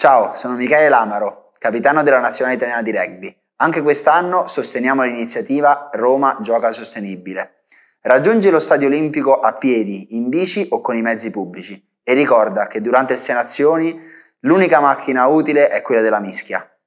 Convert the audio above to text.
Ciao, sono Michele Lamaro, capitano della Nazionale Italiana di Rugby. Anche quest'anno sosteniamo l'iniziativa Roma Gioca Sostenibile. Raggiungi lo stadio olimpico a piedi, in bici o con i mezzi pubblici e ricorda che durante le sei nazioni l'unica macchina utile è quella della mischia.